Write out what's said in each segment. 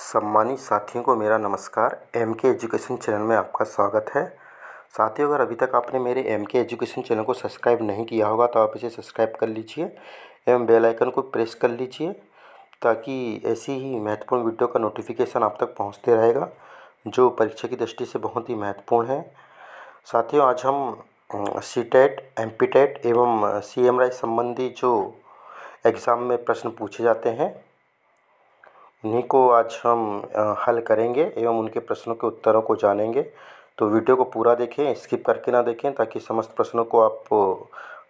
सम्मानित साथियों को मेरा नमस्कार एम के एजुकेशन चैनल में आपका स्वागत है साथियों अगर अभी तक आपने मेरे एम के एजुकेशन चैनल को सब्सक्राइब नहीं किया होगा तो आप इसे सब्सक्राइब कर लीजिए एवं बेल आइकन को प्रेस कर लीजिए ताकि ऐसी ही महत्वपूर्ण वीडियो का नोटिफिकेशन आप तक पहुँचते रहेगा जो परीक्षा की दृष्टि से बहुत ही महत्वपूर्ण है साथियों आज हम C TET M P TET एवं सी एम राय संबंधी जो एग्ज़ाम में प्रश्न पूछे जाते हैं इन्हीं को आज हम हल करेंगे एवं उनके प्रश्नों के उत्तरों को जानेंगे तो वीडियो को पूरा देखें स्किप करके ना देखें ताकि समस्त प्रश्नों को आप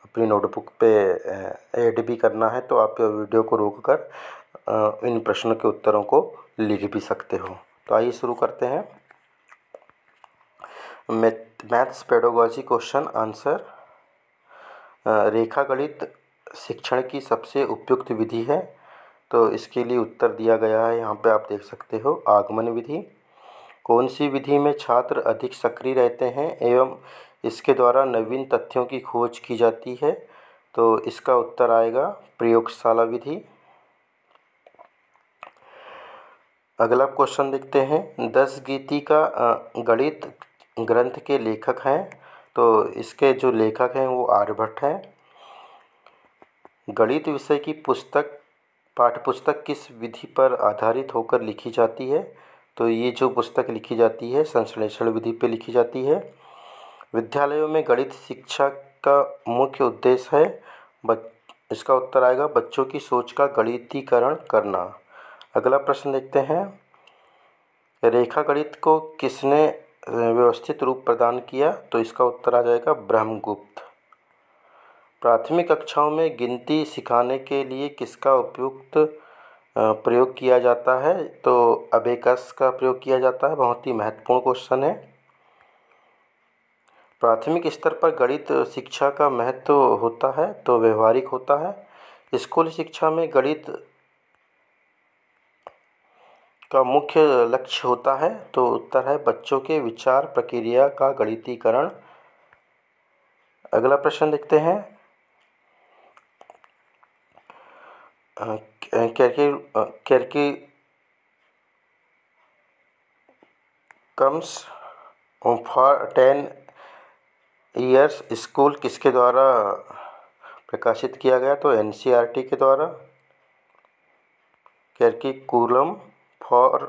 अपनी नोटबुक पे ऐड भी करना है तो आप वीडियो को रोक कर इन प्रश्नों के उत्तरों को लिख भी सकते हो तो आइए शुरू करते हैं मैथ्स पेडोगॉजी क्वेश्चन आंसर रेखा गणित शिक्षण की सबसे उपयुक्त विधि है तो इसके लिए उत्तर दिया गया है यहाँ पे आप देख सकते हो आगमन विधि कौन सी विधि में छात्र अधिक सक्रिय रहते हैं एवं इसके द्वारा नवीन तथ्यों की खोज की जाती है तो इसका उत्तर आएगा प्रयोगशाला विधि अगला क्वेश्चन देखते हैं दस गीति का गणित ग्रंथ के लेखक हैं तो इसके जो लेखक हैं वो आर्यभट्ट हैं गणित विषय की पुस्तक पाठ्यपुस्तक किस विधि पर आधारित होकर लिखी जाती है तो ये जो पुस्तक लिखी जाती है संश्लेषण विधि पर लिखी जाती है विद्यालयों में गणित शिक्षा का मुख्य उद्देश्य है बच इसका उत्तर आएगा बच्चों की सोच का गणितीकरण करना अगला प्रश्न देखते हैं रेखा गणित को किसने व्यवस्थित रूप प्रदान किया तो इसका उत्तर आ जाएगा ब्रह्मगुप्त प्राथमिक कक्षाओं में गिनती सिखाने के लिए किसका उपयुक्त प्रयोग किया जाता है तो अबेकस का प्रयोग किया जाता है बहुत ही महत्वपूर्ण क्वेश्चन है प्राथमिक स्तर पर गणित शिक्षा का महत्व होता है तो व्यवहारिक होता है स्कूल शिक्षा में गणित का मुख्य लक्ष्य होता है तो उत्तर है बच्चों के विचार प्रक्रिया का गणितीकरण अगला प्रश्न देखते हैं comes for ten years school किसके द्वारा प्रकाशित किया गया तो एन सी आर टी के द्वारा कूलम फॉर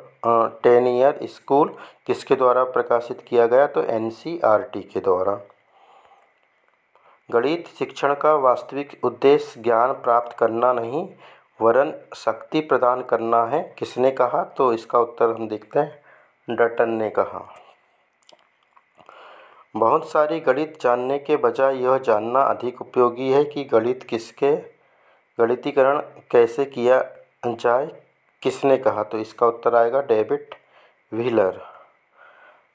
टेन ईयर स्कूल किसके द्वारा प्रकाशित किया गया तो एन सी आर टी के द्वारा गणित शिक्षण का वास्तविक उद्देश्य ज्ञान प्राप्त करना नहीं वरन शक्ति प्रदान करना है किसने कहा तो इसका उत्तर हम देखते हैं डटन ने कहा बहुत सारी गणित जानने के बजाय यह जानना अधिक उपयोगी है कि गणित किसके गणितीकरण कैसे किया जाए किसने कहा तो इसका उत्तर आएगा डेविड व्हीलर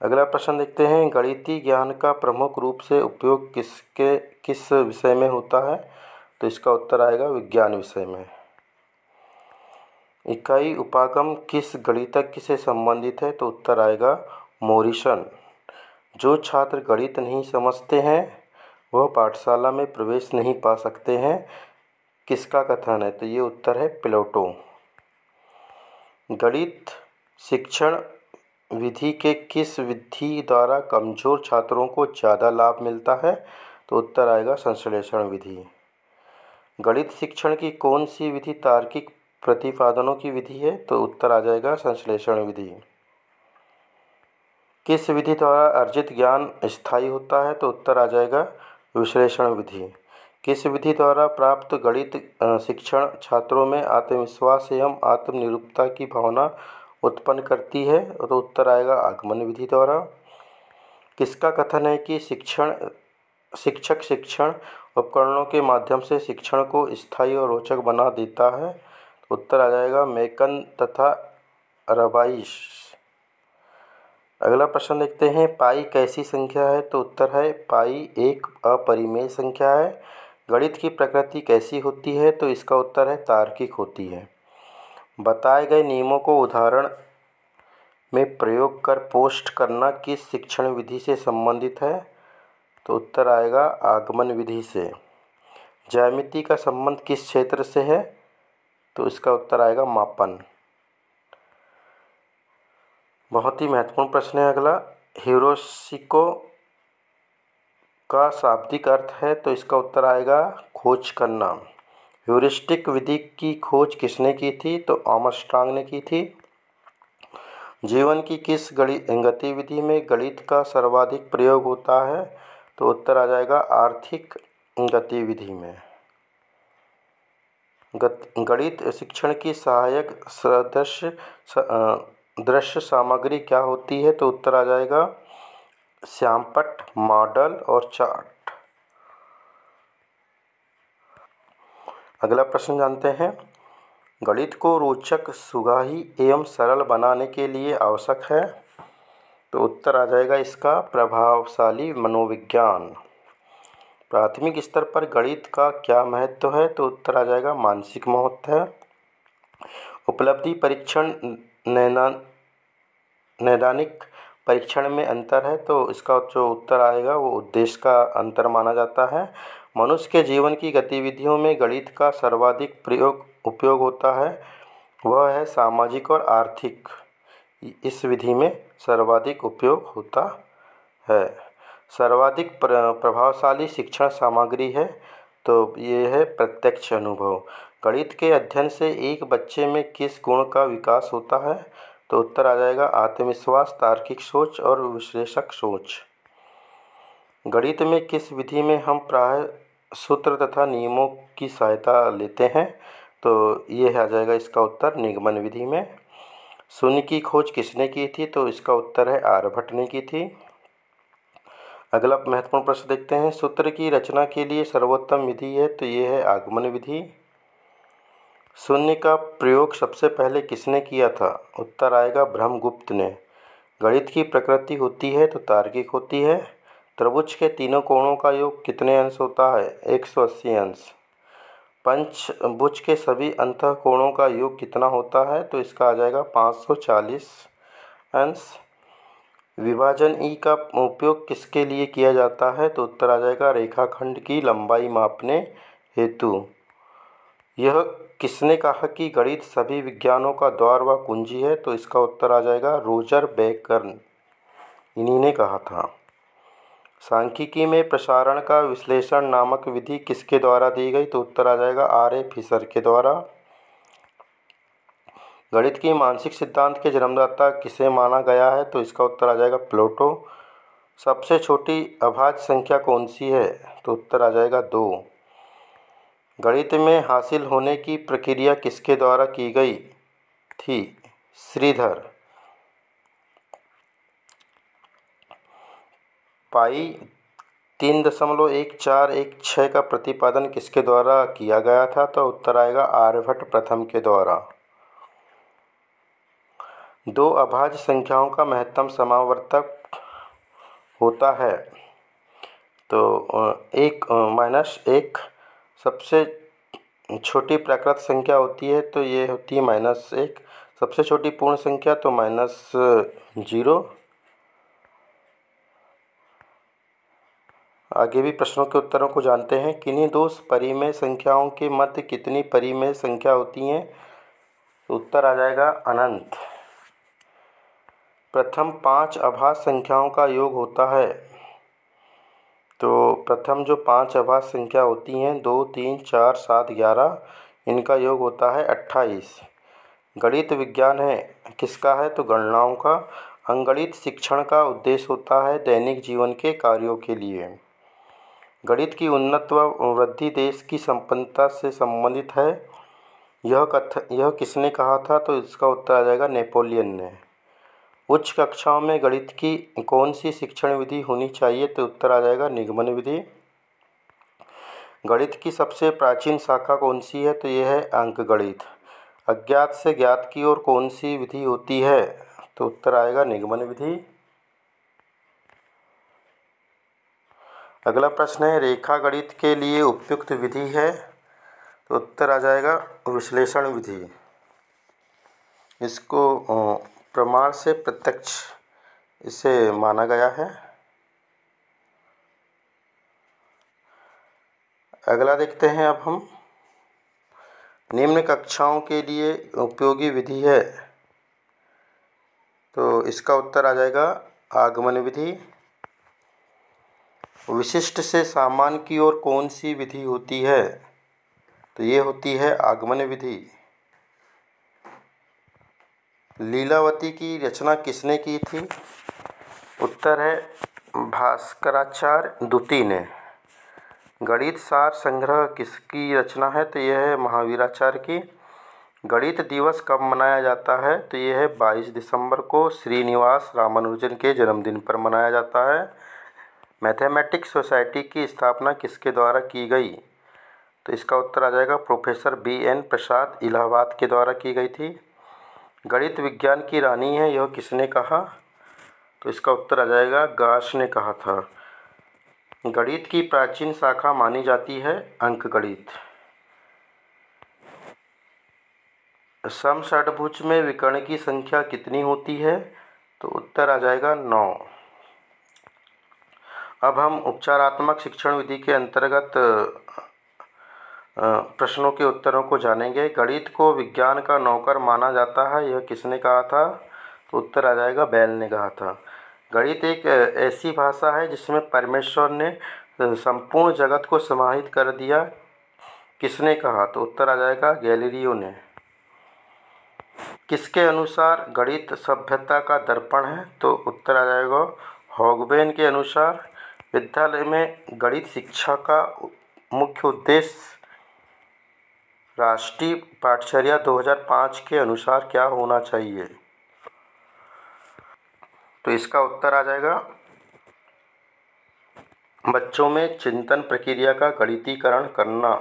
अगला प्रश्न देखते हैं गणितीय ज्ञान का प्रमुख रूप से उपयोग किसके किस विषय में होता है तो इसका उत्तर आएगा विज्ञान विषय में इकाई उपागम किस गणितज्ञ से संबंधित है तो उत्तर आएगा मोरिशन जो छात्र गणित नहीं समझते हैं वह पाठशाला में प्रवेश नहीं पा सकते हैं किसका कथन है तो ये उत्तर है प्लेटो गणित शिक्षण विधि के किस विधि द्वारा कमज़ोर छात्रों को ज़्यादा लाभ मिलता है तो उत्तर आएगा संश्लेषण विधि गणित शिक्षण की कौन सी विधि तार्किक प्रतिपादनों की विधि है तो उत्तर आ जाएगा संश्लेषण विधि किस विधि द्वारा अर्जित ज्ञान स्थायी होता है तो उत्तर आ जाएगा विश्लेषण विधि किस विधि द्वारा प्राप्त गणित शिक्षण छात्रों में आत्मविश्वास एवं आत्मनिरूपता की भावना उत्पन्न करती है तो उत्तर आएगा आगमन विधि द्वारा किसका कथन है कि शिक्षण शिक्षक शिक्षण उपकरणों के माध्यम से शिक्षण को स्थायी और रोचक बना देता है उत्तर आ जाएगा मेकन तथा रबाइश अगला प्रश्न देखते हैं पाई कैसी संख्या है तो उत्तर है पाई एक अपरिमेय संख्या है गणित की प्रकृति कैसी होती है तो इसका उत्तर है तार्किक होती है बताए गए नियमों को उदाहरण में प्रयोग कर पोस्ट करना किस शिक्षण विधि से संबंधित है तो उत्तर आएगा आगमन विधि से ज्यामिति का संबंध किस क्षेत्र से है तो इसका उत्तर आएगा मापन बहुत ही महत्वपूर्ण प्रश्न है अगला हिरोशिको का शाब्दिक अर्थ है तो इसका उत्तर आएगा खोज करना ह्यूरिस्टिक विधि की खोज किसने की थी तो स्ट्रांग ने की थी जीवन की किस गणित गतिविधि में गणित का सर्वाधिक प्रयोग होता है तो उत्तर आ जाएगा आर्थिक गतिविधि में गणित शिक्षण की सहायक सदस्य दृश्य सामग्री क्या होती है तो उत्तर आ जाएगा श्यामपट मॉडल और चार्ट अगला प्रश्न जानते हैं गणित को रोचक सुगाही एवं सरल बनाने के लिए आवश्यक है तो उत्तर आ जाएगा इसका प्रभावशाली मनोविज्ञान प्राथमिक स्तर पर गणित का क्या महत्व है तो उत्तर आ जाएगा मानसिक महत्व है उपलब्धि परीक्षण नैदान नैदानिक परीक्षण में अंतर है तो इसका जो उत्तर आएगा वो उद्देश्य का अंतर माना जाता है मनुष्य के जीवन की गतिविधियों में गणित का सर्वाधिक प्रयोग उपयोग होता है वह है सामाजिक और आर्थिक इस विधि में सर्वाधिक उपयोग होता है सर्वाधिक प्रभावशाली शिक्षण सामग्री है तो ये है प्रत्यक्ष अनुभव गणित के अध्ययन से एक बच्चे में किस गुण का विकास होता है तो उत्तर आ जाएगा आत्मविश्वास तार्किक सोच और विश्लेषक सोच गणित में किस विधि में हम प्राय सूत्र तथा नियमों की सहायता लेते हैं तो ये आ जाएगा इसका उत्तर निगमन विधि में शून्य की खोज किसने की थी तो इसका उत्तर है आर्यभट्ट ने की थी अगला महत्वपूर्ण प्रश्न देखते हैं सूत्र की रचना के लिए सर्वोत्तम विधि है तो ये है आगमन विधि शून्य का प्रयोग सबसे पहले किसने किया था उत्तर आएगा ब्रह्मगुप्त ने गणित की प्रकृति होती है तो तार्किक होती है त्रिभुज के तीनों कोणों का योग कितने अंश होता है 180 अंश पंचभुज के सभी अंत कोणों का योग कितना होता है तो इसका आ जाएगा 540 अंश विभाजन ई का उपयोग किसके लिए किया जाता है तो उत्तर आ जाएगा रेखाखंड की लंबाई मापने हेतु यह किसने कहा कि गणित सभी विज्ञानों का द्वार व कुंजी है तो इसका उत्तर आ जाएगा रोजर बैकर्न इन्हीं ने कहा था सांख्यिकी में प्रसारण का विश्लेषण नामक विधि किसके द्वारा दी गई तो उत्तर आ जाएगा आर ए फिशर के द्वारा गणित की मानसिक सिद्धांत के जन्मदाता किसे माना गया है तो इसका उत्तर आ जाएगा प्लूटो सबसे छोटी अभाज्य संख्या कौन सी है तो उत्तर आ जाएगा दो गणित में हासिल होने की प्रक्रिया किसके द्वारा की गई थी श्रीधर पाई तीन दशमलव एक चार एक छः का प्रतिपादन किसके द्वारा किया गया था तो उत्तर आएगा आर्यभट्ट प्रथम के द्वारा दो अभाज्य संख्याओं का महत्तम समावर्तक होता है तो एक माइनस एक सबसे छोटी प्राकृत संख्या होती है तो ये होती है माइनस एक सबसे छोटी पूर्ण संख्या तो माइनस जीरो आगे भी प्रश्नों के उत्तरों को जानते हैं किन्हीं दो परिमेय संख्याओं के मध्य कितनी परिमेय संख्या होती हैं तो उत्तर आ जाएगा अनंत प्रथम पाँच आभास संख्याओं का योग होता है तो प्रथम जो पाँच आभास संख्या होती हैं दो तीन चार सात ग्यारह इनका योग होता है अट्ठाईस गणित विज्ञान है किसका है तो गणनाओं का अंगणित शिक्षण का उद्देश्य होता है दैनिक जीवन के कार्यों के लिए गणित की उन्नत व वृद्धि देश की संपन्नता से संबंधित है यह कथ यह किसने कहा था तो इसका उत्तर आ जाएगा नेपोलियन ने उच्च कक्षाओं में गणित की कौन सी शिक्षण विधि होनी चाहिए तो उत्तर आ जाएगा निगमन विधि गणित की सबसे प्राचीन शाखा कौन सी है तो यह है अंक गणित अज्ञात से ज्ञात की ओर कौन सी विधि होती है तो उत्तर आएगा निगमन विधि अगला प्रश्न है रेखा गणित के लिए उपयुक्त विधि है तो उत्तर आ जाएगा विश्लेषण विधि इसको प्रमाण से प्रत्यक्ष इसे माना गया है अगला देखते हैं अब हम निम्न कक्षाओं के लिए उपयोगी विधि है तो इसका उत्तर आ जाएगा आगमन विधि विशिष्ट से सामान्य की ओर कौन सी विधि होती है तो ये होती है आगमन विधि लीलावती की रचना किसने की थी उत्तर है भास्कराचार्य द्वितीय ने गणित सार संग्रह किसकी रचना है तो यह है महावीराचार्य की गणित दिवस कब मनाया जाता है तो यह है बाईस दिसंबर को श्रीनिवास रामानुजन के जन्मदिन पर मनाया जाता है मैथमेटिक्स सोसाइटी की स्थापना किसके द्वारा की गई तो इसका उत्तर आ जाएगा professor B N Prasad Allahabad के द्वारा की गई थी गणित विज्ञान की रानी है यह किसने कहा तो इसका उत्तर आ जाएगा गाश ने कहा था गणित की प्राचीन शाखा मानी जाती है अंक गणित समुज में विकर्ण की संख्या कितनी होती है तो उत्तर आ जाएगा नौ अब हम उपचारात्मक शिक्षण विधि के अंतर्गत प्रश्नों के उत्तरों को जानेंगे गणित को विज्ञान का नौकर माना जाता है यह किसने कहा था तो उत्तर आ जाएगा बैल ने कहा था गणित एक ऐसी भाषा है जिसमें परमेश्वर ने संपूर्ण जगत को समाहित कर दिया किसने कहा तो उत्तर आ जाएगा गैलरियो ने किसके अनुसार गणित सभ्यता का दर्पण है तो उत्तर आ जाएगा हॉगबेन के अनुसार विद्यालय में गणित शिक्षा का मुख्य उद्देश्य राष्ट्रीय पाठचर्या दो हज़ार पाँच के अनुसार क्या होना चाहिए तो इसका उत्तर आ जाएगा बच्चों में चिंतन प्रक्रिया का गणितीकरण करना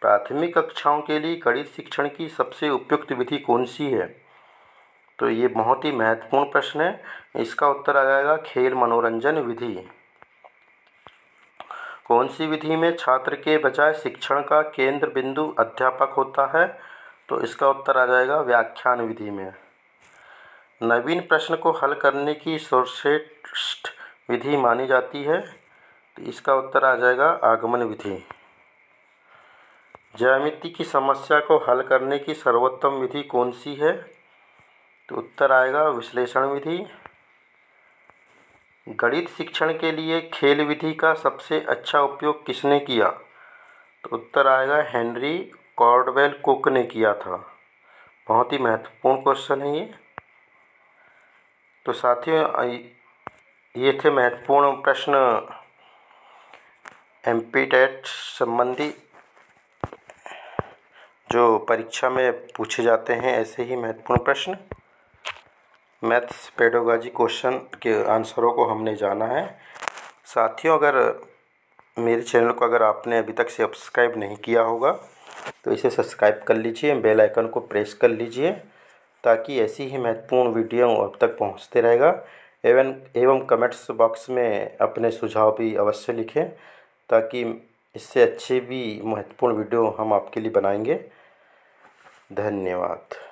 प्राथमिक कक्षाओं के लिए गणित शिक्षण की सबसे उपयुक्त विधि कौन सी है तो ये बहुत ही महत्वपूर्ण प्रश्न है इसका उत्तर आ जाएगा खेल मनोरंजन विधि कौन सी विधि में छात्र के बजाय शिक्षण का केंद्र बिंदु अध्यापक होता है तो इसका उत्तर आ जाएगा व्याख्यान विधि में नवीन प्रश्न को हल करने की सर्वश्रेष्ठ विधि मानी जाती है तो इसका उत्तर आ जाएगा आगमन विधि ज्यामिति की समस्या को हल करने की सर्वोत्तम विधि कौन सी है तो उत्तर आएगा विश्लेषण विधि गणित शिक्षण के लिए खेल विधि का सबसे अच्छा उपयोग किसने किया तो उत्तर आएगा हेनरी कॉर्डवेल कुक ने किया था बहुत ही महत्वपूर्ण क्वेश्चन है ये तो साथियों ये थे महत्वपूर्ण प्रश्न एम संबंधी जो परीक्षा में पूछे जाते हैं ऐसे ही महत्वपूर्ण प्रश्न मैथ्स पेडोगाजी क्वेश्चन के आंसरों को हमने जाना है साथियों अगर मेरे चैनल को अगर आपने अभी तक सब्सक्राइब नहीं किया होगा तो इसे सब्सक्राइब कर लीजिए बेल आइकन को प्रेस कर लीजिए ताकि ऐसी ही महत्वपूर्ण वीडियो अब तक पहुंचते रहेगा एवं एवं कमेंट्स बॉक्स में अपने सुझाव भी अवश्य लिखें ताकि इससे अच्छे भी महत्वपूर्ण वीडियो हम आपके लिए बनाएंगे धन्यवाद